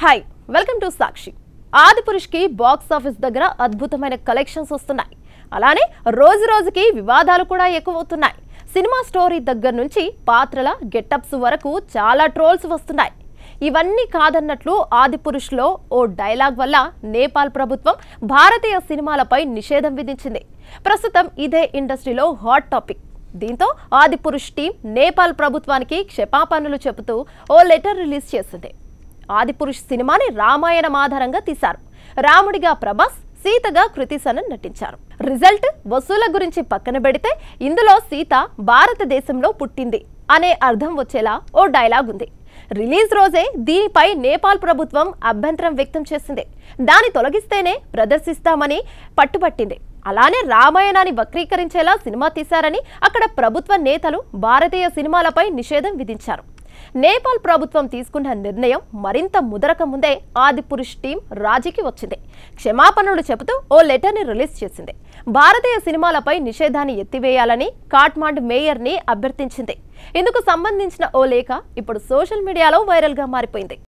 hi welcome to Sakshi ఆదిపురుష్కి box office దగ్గర అద్భుతమైన కలెక్షన్స్ వస్తున్నాయి అలానే రోజు రోజుకి వివాదాలు కూడా ఎక్కువవుతున్నాయి సినిమా స్టోరీ దగ్గర నుంచి పాత్రల గెటప్స్ వరకు చాలా ట్రోల్స్ వస్తున్నాయి ఇవన్నీ కాదన్నట్లు ఆదిపురుష్లో ఓ డైలాగ్ వల్ల నేపాల్ ప్రభుత్వం భారతీయ సినిమాలపై నిషేధం విధించింది ప్రస్తుతం ఇదే ఇండస్ట్రీలో హాట్ టాపిక్ దీంతో ఆదిపురుష్ టీం నేపాల్ ప్రభుత్వానికి క్షమాపణలు చెబుతూ ఓ లెటర్ రిలీజ్ చేసింది ఆదిపురుష్ సినిమాని రామాయణం ఆధారంగా తీశారు రాముడిగా ప్రభాస్ సీతగా కృతిసనన్ నటించారు రిజల్ట్ వసూల గురించి పక్కన పెడితే ఇందులో సీత భారతదేశంలో పుట్టింది అనే అర్థం వచ్చేలా ఓ డైలాగ్ ఉంది రిలీజ్ రోజే దీనిపై నేపాల్ ప్రభుత్వం అభ్యంతరం వ్యక్తం చేసింది దాన్ని తొలగిస్తేనే ప్రదర్శిస్తామని పట్టుబట్టింది అలానే రామాయణాన్ని వక్రీకరించేలా సినిమా తీశారని అక్కడ ప్రభుత్వ నేతలు భారతీయ సినిమాలపై నిషేధం విధించారు నేపాల్ ప్రభుత్వం తీసుకున్న నిర్ణయం మరింత ముదరక ముందే ఆదిపురుష్ టీం రాజీకి వచ్చింది క్షమాపణలు చెబుతూ ఓ లెటర్ని రిలీజ్ చేసింది భారతీయ సినిమాలపై నిషేధాన్ని ఎత్తివేయాలని కాట్మాండ్ మేయర్ని అభ్యర్థించింది ఇందుకు సంబంధించిన ఓ లేఖ ఇప్పుడు సోషల్ మీడియాలో వైరల్గా మారిపోయింది